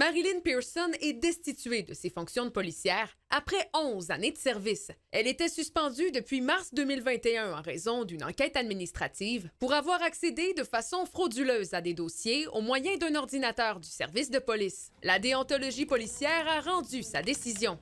Marilyn Pearson est destituée de ses fonctions de policière après 11 années de service. Elle était suspendue depuis mars 2021 en raison d'une enquête administrative pour avoir accédé de façon frauduleuse à des dossiers au moyen d'un ordinateur du service de police. La déontologie policière a rendu sa décision.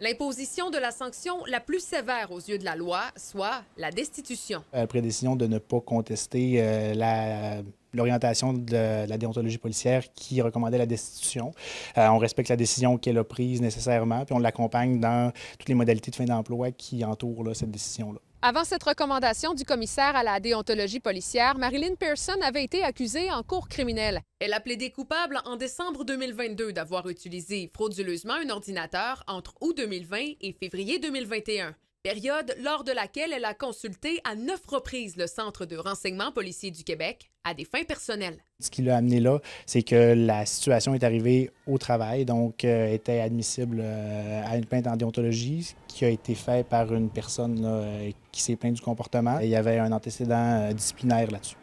L'imposition de la sanction la plus sévère aux yeux de la loi, soit la destitution. Après euh, décision de ne pas contester euh, la l'orientation de la déontologie policière qui recommandait la destitution. Euh, on respecte la décision qu'elle a prise nécessairement, puis on l'accompagne dans toutes les modalités de fin d'emploi qui entourent cette décision-là. Avant cette recommandation du commissaire à la déontologie policière, Marilyn Pearson avait été accusée en cours criminelle. Elle a plaidé coupable en décembre 2022 d'avoir utilisé frauduleusement un ordinateur entre août 2020 et février 2021 période lors de laquelle elle a consulté à neuf reprises le Centre de renseignement policier du Québec à des fins personnelles. Ce qui l'a amené là, c'est que la situation est arrivée au travail, donc euh, était admissible euh, à une plainte en déontologie qui a été faite par une personne euh, qui s'est plainte du comportement. Il y avait un antécédent disciplinaire là-dessus.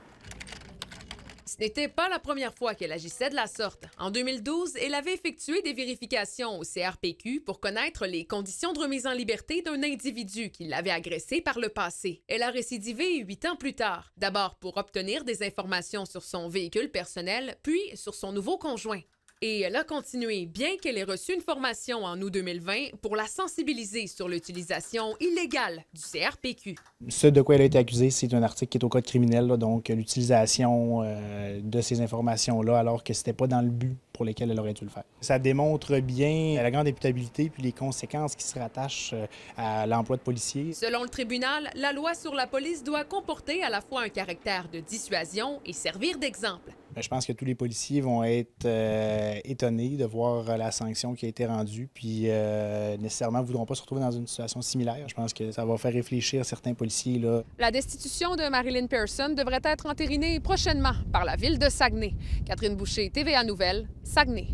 Ce n'était pas la première fois qu'elle agissait de la sorte. En 2012, elle avait effectué des vérifications au CRPQ pour connaître les conditions de remise en liberté d'un individu qui l'avait agressé par le passé. Elle a récidivé huit ans plus tard, d'abord pour obtenir des informations sur son véhicule personnel, puis sur son nouveau conjoint. Et elle a continué, bien qu'elle ait reçu une formation en août 2020 pour la sensibiliser sur l'utilisation illégale du CRPQ. Ce de quoi elle a été accusée, c'est un article qui est au code criminel, donc euh, l'utilisation euh, de ces informations-là alors que c'était pas dans le but pour lequel elle aurait dû le faire. Ça démontre bien la grande imputabilité puis les conséquences qui se rattachent euh, à l'emploi de policiers. Selon le tribunal, la loi sur la police doit comporter à la fois un caractère de dissuasion et servir d'exemple. Ben, je pense que tous les policiers vont être euh, étonnés de voir la sanction qui a été rendue, puis euh, nécessairement ne voudront pas se retrouver dans une situation similaire. Je pense que ça va faire réfléchir certains policiers. Là. La destitution de Marilyn Pearson devrait être entérinée prochainement par la ville de Saguenay. Catherine Boucher, TVA Nouvelle, Saguenay.